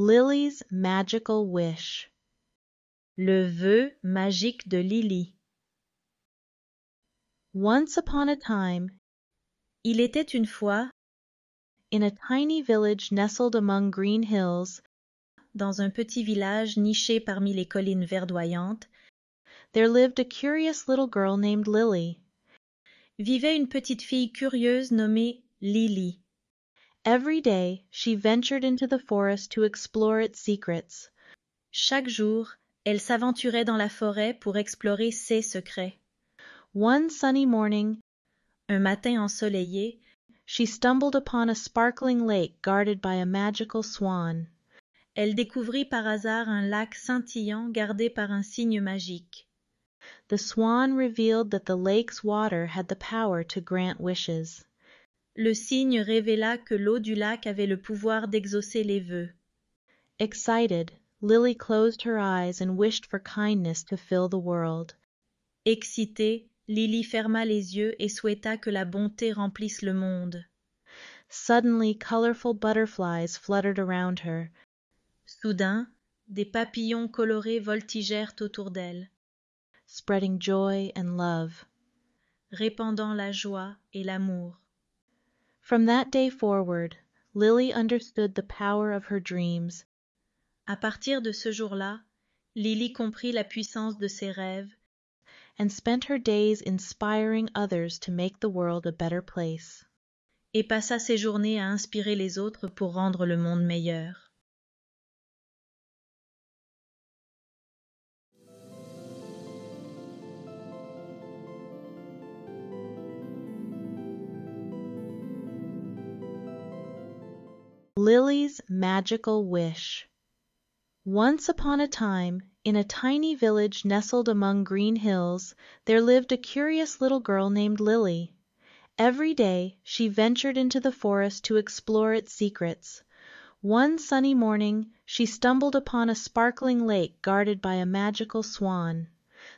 Lily's Magical Wish Le vœu magique de Lily Once upon a time, il était une fois, in a tiny village nestled among green hills, dans un petit village niché parmi les collines verdoyantes, there lived a curious little girl named Lily. Vivait une petite fille curieuse nommée Lily Every day she ventured into the forest to explore its secrets. Chaque jour elle s'aventurait dans la forêt pour explorer ses secrets. One sunny morning, un matin ensoleillé, she stumbled upon a sparkling lake guarded by a magical swan. Elle découvrit par hasard un lac scintillant gardé par un signe magique. The swan revealed that the lake's water had the power to grant wishes. le signe révéla que l'eau du lac avait le pouvoir d'exaucer les vœux. Excited, Lily closed her eyes and wished for kindness to fill the world. Excité, Lily ferma les yeux et souhaita que la bonté remplisse le monde. Suddenly colorful butterflies fluttered around her. Soudain, des papillons colorés voltigèrent autour d'elle. Spreading joy and love. Répandant la joie et l'amour. From that day forward, Lily understood the power of her dreams. À partir de ce jour-là, Lily comprit la puissance de ses rêves and spent her days inspiring others to make the world a better place. Et passa ses journées à inspirer les autres pour rendre le monde meilleur. LILY'S MAGICAL WISH Once upon a time, in a tiny village nestled among green hills, there lived a curious little girl named Lily. Every day she ventured into the forest to explore its secrets. One sunny morning she stumbled upon a sparkling lake guarded by a magical swan.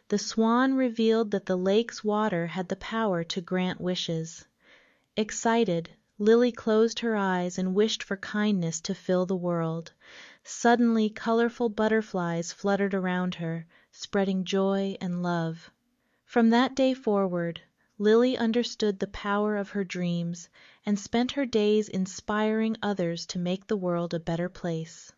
The swan revealed that the lake's water had the power to grant wishes. Excited. Lily closed her eyes and wished for kindness to fill the world. Suddenly colorful butterflies fluttered around her, spreading joy and love. From that day forward, Lily understood the power of her dreams, and spent her days inspiring others to make the world a better place.